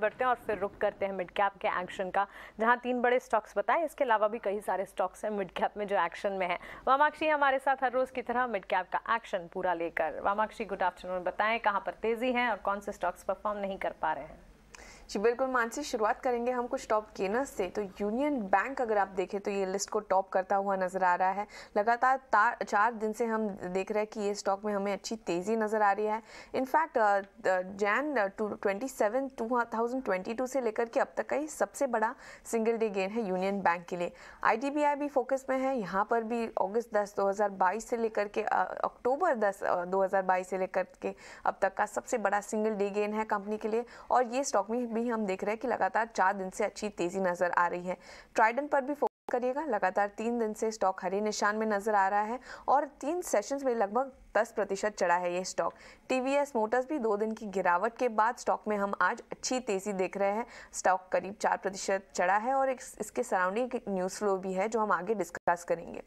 बढ़ते हैं और फिर रुक करते हैं मिड कैप के एक्शन का जहां तीन बड़े स्टॉक्स बताए इसके अलावा भी कई सारे स्टॉक्स हैं मिड कैप में जो एक्शन में है वामाक्षी हमारे साथ हर रोज की तरह मिड कैप का एक्शन पूरा लेकर वामाक्षी गुड आफ्टरनून बताएं कहाँ पर तेजी है और कौन से स्टॉक्स परफॉर्म नहीं कर पा रहे हैं जी बिल्कुल मानसी शुरुआत करेंगे हम कुछ टॉप गेनर्स से तो यूनियन बैंक अगर आप देखें तो ये लिस्ट को टॉप करता हुआ नज़र आ रहा है लगातार चार दिन से हम देख रहे हैं कि ये स्टॉक में हमें अच्छी तेज़ी नज़र आ रही है in fact Jan twenty seven two thousand twenty two से लेकर के अब तक का ही सबसे बड़ा सिंगल डे गेन है यूनियन बैंक के लिए आई भी फोकस में है यहाँ पर भी अगस्त दस दो हज़ार बाईस से लेकर के अक्टूबर uh, दस uh, दो हज़ार बाईस से लेकर के अब तक का सबसे बड़ा सिंगल डे गेन है कंपनी के लिए और ये स्टॉक में भी हम देख रहे हैं कि लगातार चार दिन से अच्छी तेजी नजर आ रही है ट्राइडन पर भी करिएगा लगातार तीन दिन से स्टॉक हरे निशान में नजर आ रहा है और तीन सेशंस में लगभग दस प्रतिशत चढ़ा है ये स्टॉक टीवीएस मोटर्स भी दो दिन की गिरावट के बाद स्टॉक में हम आज अच्छी तेजी देख रहे हैं स्टॉक करीब चार प्रतिशत चढ़ा है और इसके सराउंडिंग न्यूज़ फ्लो भी है जो हम आगे डिस्कस करेंगे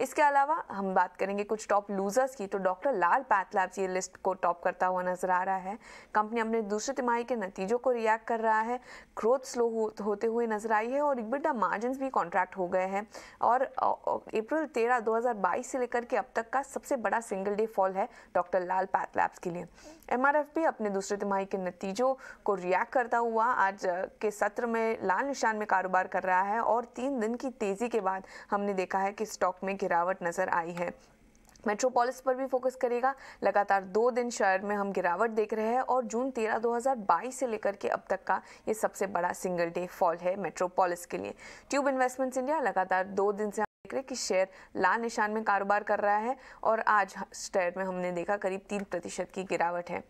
इसके अलावा हम बात करेंगे कुछ टॉप लूजर्स की तो डॉक्टर लाल पैथलैब्स ये लिस्ट को टॉप करता हुआ नजर आ रहा है कंपनी अपने दूसरे तिमाही के नतीजों को रिएक्ट कर रहा है ग्रोथ स्लो होते हुए नजर आई है और इबिडा मार्जिन भी कॉन्ट्रैक्ट हो गए हैं और अप्रैल तेरह दो से लेकर के अब तक का सबसे बड़ा सिंगल डे फॉल है डॉक्टर लाल पैथ लैब्स के लिए एम भी अपने दूसरे तिमाही के नतीजों को रिएक्ट करता हुआ आज के सत्र में लाल निशान में कारोबार कर रहा है और तीन दिन की तेज़ी के बाद हमने देखा है कि स्टॉक में गिरावट नज़र आई है मेट्रोपोलिस पर भी फोकस करेगा लगातार दो दिन शहर में हम गिरावट देख रहे हैं और जून 13 2022 से लेकर के अब तक का ये सबसे बड़ा सिंगल डे फॉल है मेट्रोपोलिस के लिए ट्यूब इन्वेस्टमेंट्स इंडिया लगातार दो दिन से देख रहे हैं कि शेयर लाल निशान में कारोबार कर रहा है और आज स्टेट में हमने देखा करीब तीन प्रतिशत की गिरावट है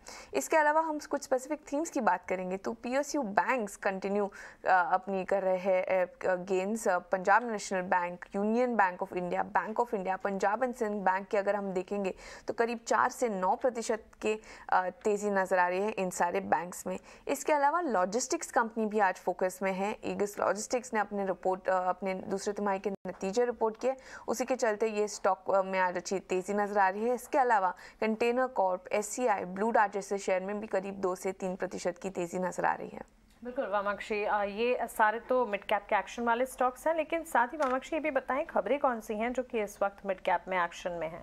इसके अलावा हम कुछ स्पेसिफिक थीम्स की बात करेंगे तो पी बैंक्स कंटिन्यू अपनी कर रहे हैं gains Punjab National Bank Union Bank of India Bank of India Punjab and Sindh Bank की अगर हम देखेंगे तो करीब चार से नौ प्रतिशत के तेज़ी नज़र आ रही है इन सारे बैंक्स में इसके अलावा लॉजिस्टिक्स कंपनी भी आज फोकस में है ईगस लॉजिस्टिक्स ने अपने रिपोर्ट अपने दूसरे तिमाही के नतीजे रिपोर्ट सपोर्ट किया उसी के चलते ये स्टॉक में आज अच्छी तेज़ी नजर आ रही है इसके अलावा Container Corp S Blue Dart जैसे शेयर में भी करीब दो से तीन प्रतिशत की तेज़ी नजर आ रही है बिल्कुल वामाक्षी ये सारे तो मिड कैप के एक्शन वाले स्टॉक्स हैं लेकिन साथ ही वामाक्षी ये भी बताएं खबरें कौन सी हैं जो कि इस वक्त मिड कैप में एक्शन में हैं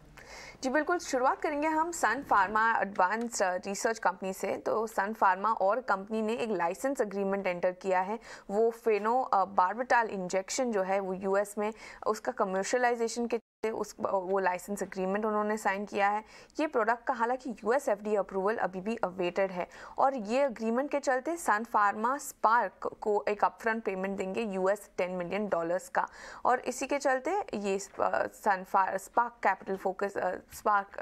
जी बिल्कुल शुरुआत करेंगे हम Sun Pharma Advance Research Company से तो सन फार्मा और कंपनी ने एक लाइसेंस एग्रीमेंट एंटर किया है वो फेनो बार्बिटाल इंजेक्शन जो है वो यूएस में उसका कमर्शलाइजेशन के उस वो लाइसेंस एग्रीमेंट उन्होंने साइन किया है ये प्रोडक्ट का हालांकि यूएसएफडी अप्रूवल अभी भी अवेटेड है और ये अग्रीमेंट के चलते सन फार्मा स्पार्क को एक अपफ्रंट पेमेंट देंगे यूएस टेन मिलियन डॉलर्स का और इसी के चलते ये Sun Spark Capital focus Spark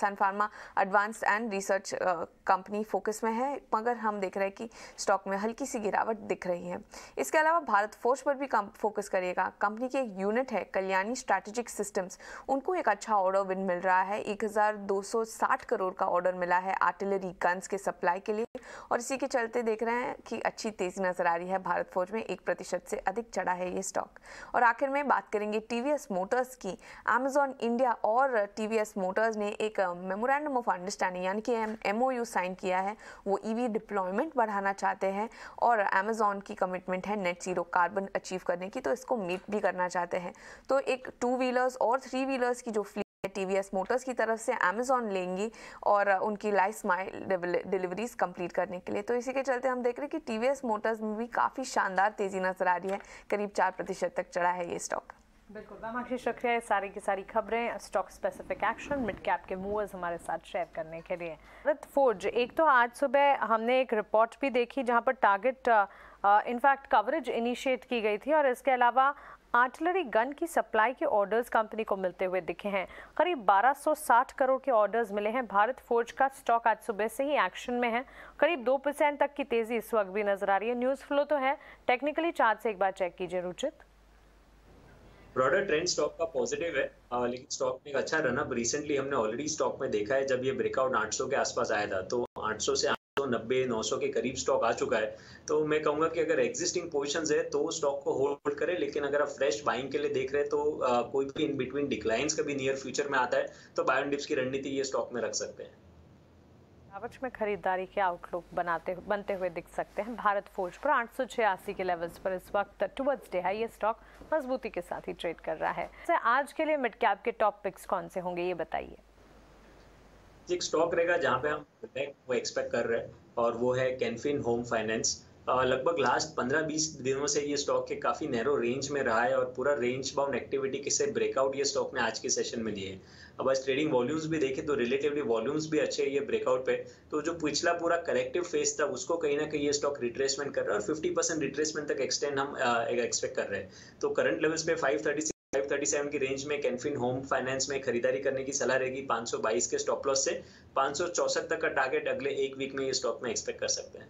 Sun Pharma Advance and Research Company focus में है मगर हम देख रहे हैं कि स्टॉक में हल्की सी गिरावट दिख रही है इसके अलावा भारत फोर्स पर भी फोकस करिएगा कंपनी की एक यूनिट है कल्याणी स्ट्रैटेजिक सिस्टम सिस्टम्स उनको एक अच्छा ऑर्डर विन मिल रहा है 1260 करोड़ का ऑर्डर मिला है आर्टिलरी गन्स के सप्लाई के लिए और इसी के चलते देख रहे हैं कि अच्छी तेज़ी नज़र आ रही है भारत फौज में एक प्रतिशत से अधिक चढ़ा है ये स्टॉक और आखिर में बात करेंगे टीवीएस मोटर्स की अमेजोन इंडिया और टीवीएस मोटर्स ने एक मेमोरेंडम ऑफ अंडरस्टैंडिंग यानी कि एम साइन किया है वो ईवी e डिप्लॉयमेंट बढ़ाना चाहते हैं और अमेजोन की कमिटमेंट है नेट जीरो कार्बन अचीव करने की तो इसको मीट भी करना चाहते हैं तो एक टू व्हीलर्स और और थ्री व्हीलर्स की जो फ्लीट है टी मोटर्स की तरफ से अमेजोन लेंगी और उनकी लाइफ स्माइल डिलीवरीज कंप्लीट करने के लिए तो इसी के चलते हम देख रहे हैं कि टी वी एस मोटर्स में भी काफ़ी शानदार तेज़ी नजर आ रही है करीब चार प्रतिशत तक चढ़ा है ये स्टॉक बिल्कुल मैमाक्षी शुक्रिया सारी की सारी खबरें stock specific action mid cap के मूवर्स हमारे साथ शेयर करने के लिए भारत फोर्ज एक तो आज सुबह हमने एक रिपोर्ट भी देखी जहां पर टारगेट इनफैक्ट कवरेज इनिशिएट की गई थी और इसके अलावा आर्टिलरी गन की सप्लाई के ऑर्डर्स कंपनी को मिलते हुए दिखे हैं करीब 1260 करोड़ के ऑर्डर्स मिले हैं भारत फोर्ज का स्टॉक आज सुबह से ही एक्शन में है करीब 2 परसेंट तक की तेजी इस वक्त भी नजर आ रही है न्यूज फ्लो तो है टेक्निकली चार्ट से एक बार चेक कीजिए रुचित ब्रॉडर ट्रेंड स्टॉक का पॉजिटिव है आ, लेकिन स्टॉक में एक अच्छा रनअप रिसेंटली हमने ऑलरेडी स्टॉक में देखा है जब ये ब्रेकआउट 800 के आसपास आया था तो 800 से नब्बे सौ के करीब स्टॉक आ चुका है तो मैं कहूंगा कि अगर एग्जिस्टिंग पोजिशन है तो स्टॉक को होल्ड करें लेकिन अगर आप फ्रेश बाइंग के लिए देख रहे हैं तो आ, कोई भी इन बिटवीन डिक्लाइंस भी नियर फ्यूचर में आता है तो बायोन डिप्स की रणनीति ये स्टॉक में रख सकते हैं कावच में खरीदारी के आउटलुक बनाते बनते हुए दिख सकते हैं भारत फोर्ज पर आठ के लेवल्स पर इस वक्त टुवर्ड्स डे है ये स्टॉक मजबूती के साथ ही ट्रेड कर रहा है आज के लिए मिड कैप के टॉप पिक्स कौन से होंगे ये बताइए एक स्टॉक रहेगा जहाँ पे हम वो एक्सपेक्ट कर रहे हैं और वो है कैनफिन होम फाइनेंस लगभग लास्ट 15-20 दिनों से ये स्टॉक के काफ़ी नैरो रेंज में रहा है और पूरा रेंज बाउंड एक्टिविटी किसे ब्रेकआउट ये स्टॉक ने आज के सेशन में लिए है अब आज ट्रेडिंग वॉल्यूम्स भी देखें तो रिलेटिवली वॉल्यूम्स भी अच्छे हैं ये ब्रेकआउट पे तो जो पिछला पूरा करेक्टिव फेज था उसको कहीं ना कहीं ये स्टॉक रिट्रेसमेंट कर रहा है और फिफ्टी रिट्रेसमेंट तक एक्सटेंड हम एक्सपेक्ट कर रहे हैं तो करंट लेवल्स पे फाइव 537 की रेंज में कैनफिन होम फाइनेंस में खरीदारी करने की सलाह रहेगी 522 के स्टॉप लॉस से पाँच तक का टारगेट अगले एक वीक में ये स्टॉक में एक्सपेक्ट कर सकते हैं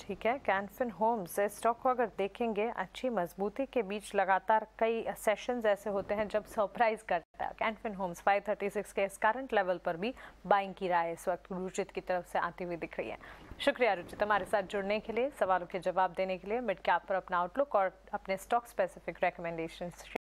ठीक है कैनफिन होम से स्टॉक को अगर देखेंगे अच्छी मजबूती के बीच लगातार कई सेशंस ऐसे होते हैं जब सरप्राइज करता है कैनफिन होम्स 536 के इस करंट लेवल पर भी बाइंग की राय इस वक्त रुचित की तरफ से आती हुई दिख रही है शुक्रिया रुचित हमारे साथ जुड़ने के लिए सवालों के जवाब देने के लिए मिड कैप पर अपना आउटलुक और अपने स्टॉक स्पेसिफिक रिकमेंडेशन